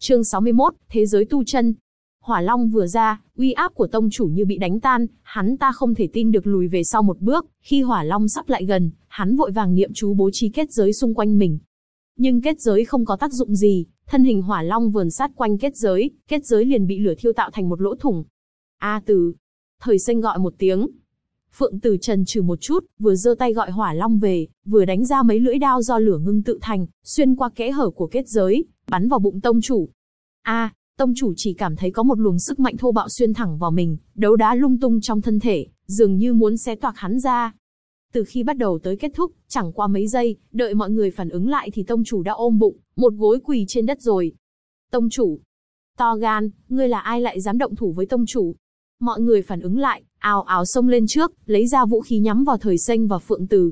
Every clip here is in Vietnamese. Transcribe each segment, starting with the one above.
Chương 61, Thế giới tu chân. Hỏa Long vừa ra, uy áp của tông chủ như bị đánh tan, hắn ta không thể tin được lùi về sau một bước, khi Hỏa Long sắp lại gần, hắn vội vàng niệm chú bố trí kết giới xung quanh mình. Nhưng kết giới không có tác dụng gì, thân hình Hỏa Long vờn sát quanh kết giới, kết giới liền bị lửa thiêu tạo thành một lỗ thủng. A à, Từ, thời sinh gọi một tiếng. Phượng Tử Trần trừ một chút, vừa giơ tay gọi Hỏa Long về, vừa đánh ra mấy lưỡi đao do lửa ngưng tự thành, xuyên qua kẽ hở của kết giới, bắn vào bụng tông chủ. A, tông chủ chỉ cảm thấy có một luồng sức mạnh thô bạo xuyên thẳng vào mình, đấu đá lung tung trong thân thể, dường như muốn xé toạc hắn ra. Từ khi bắt đầu tới kết thúc, chẳng qua mấy giây, đợi mọi người phản ứng lại thì tông chủ đã ôm bụng, một gối quỳ trên đất rồi. Tông chủ, to gan, ngươi là ai lại dám động thủ với tông chủ? Mọi người phản ứng lại, ào ào xông lên trước, lấy ra vũ khí nhắm vào thời xanh và phượng tử.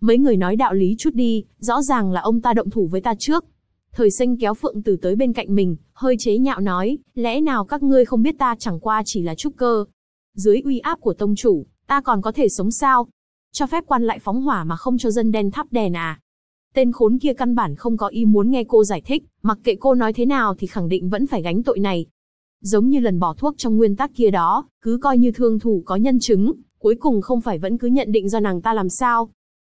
Mấy người nói đạo lý chút đi, rõ ràng là ông ta động thủ với ta trước, Thời sinh kéo Phượng Tử tới bên cạnh mình, hơi chế nhạo nói, lẽ nào các ngươi không biết ta chẳng qua chỉ là trúc cơ. Dưới uy áp của tông chủ, ta còn có thể sống sao? Cho phép quan lại phóng hỏa mà không cho dân đen thắp đèn à? Tên khốn kia căn bản không có ý muốn nghe cô giải thích, mặc kệ cô nói thế nào thì khẳng định vẫn phải gánh tội này. Giống như lần bỏ thuốc trong nguyên tắc kia đó, cứ coi như thương thủ có nhân chứng, cuối cùng không phải vẫn cứ nhận định do nàng ta làm sao.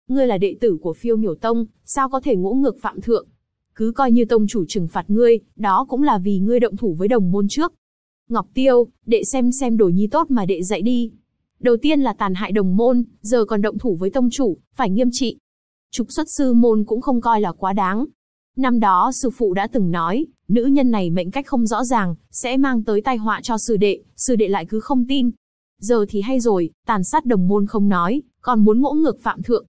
Ngươi là đệ tử của phiêu miểu tông, sao có thể ngỗ ngược phạm thượng? cứ coi như tông chủ trừng phạt ngươi, đó cũng là vì ngươi động thủ với đồng môn trước. Ngọc Tiêu, đệ xem xem đổi nhi tốt mà đệ dạy đi. Đầu tiên là tàn hại đồng môn, giờ còn động thủ với tông chủ, phải nghiêm trị. Trục xuất sư môn cũng không coi là quá đáng. Năm đó sư phụ đã từng nói, nữ nhân này mệnh cách không rõ ràng, sẽ mang tới tai họa cho sư đệ, sư đệ lại cứ không tin. Giờ thì hay rồi, tàn sát đồng môn không nói, còn muốn ngỗ ngược phạm thượng,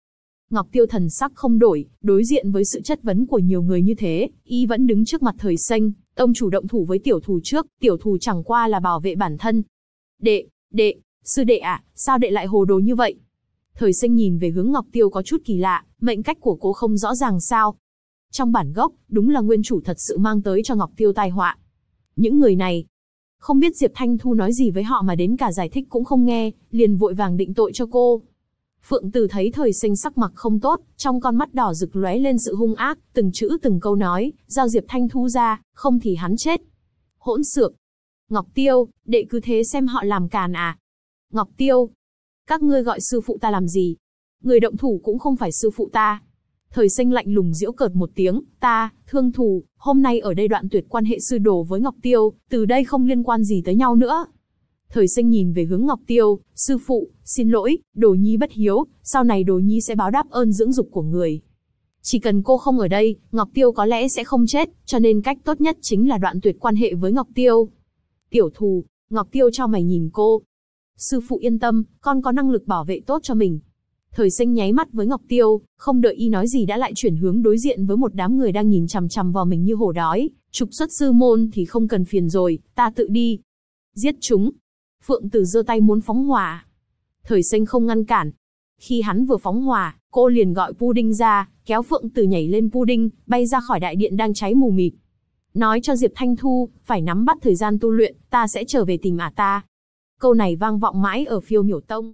Ngọc Tiêu thần sắc không đổi, đối diện với sự chất vấn của nhiều người như thế, y vẫn đứng trước mặt thời xanh, tông chủ động thủ với tiểu thù trước, tiểu thù chẳng qua là bảo vệ bản thân. Đệ, đệ, sư đệ ạ, sao đệ lại hồ đồ như vậy? Thời xanh nhìn về hướng Ngọc Tiêu có chút kỳ lạ, mệnh cách của cô không rõ ràng sao. Trong bản gốc, đúng là nguyên chủ thật sự mang tới cho Ngọc Tiêu tai họa. Những người này, không biết Diệp Thanh Thu nói gì với họ mà đến cả giải thích cũng không nghe, liền vội vàng định tội cho cô, Phượng Tử thấy thời sinh sắc mặt không tốt, trong con mắt đỏ rực lóe lên sự hung ác, từng chữ từng câu nói, giao Diệp Thanh Thu ra, không thì hắn chết. Hỗn xược. Ngọc Tiêu, đệ cứ thế xem họ làm càn à. Ngọc Tiêu. Các ngươi gọi sư phụ ta làm gì? Người động thủ cũng không phải sư phụ ta. Thời sinh lạnh lùng diễu cợt một tiếng, ta, thương thù, hôm nay ở đây đoạn tuyệt quan hệ sư đồ với Ngọc Tiêu, từ đây không liên quan gì tới nhau nữa. Thời sinh nhìn về hướng Ngọc Tiêu, sư phụ, xin lỗi, đồ nhi bất hiếu, sau này đồ nhi sẽ báo đáp ơn dưỡng dục của người. Chỉ cần cô không ở đây, Ngọc Tiêu có lẽ sẽ không chết, cho nên cách tốt nhất chính là đoạn tuyệt quan hệ với Ngọc Tiêu. Tiểu thù, Ngọc Tiêu cho mày nhìn cô. Sư phụ yên tâm, con có năng lực bảo vệ tốt cho mình. Thời sinh nháy mắt với Ngọc Tiêu, không đợi y nói gì đã lại chuyển hướng đối diện với một đám người đang nhìn chằm chằm vào mình như hổ đói. Trục xuất sư môn thì không cần phiền rồi, ta tự đi. Giết chúng, Phượng Tử giơ tay muốn phóng hỏa. Thời Sinh không ngăn cản. Khi hắn vừa phóng hỏa, cô liền gọi Pudding ra, kéo Phượng Tử nhảy lên Pudding, bay ra khỏi đại điện đang cháy mù mịt. Nói cho Diệp Thanh Thu, phải nắm bắt thời gian tu luyện, ta sẽ trở về tìm ả ta. Câu này vang vọng mãi ở phiêu miểu tông.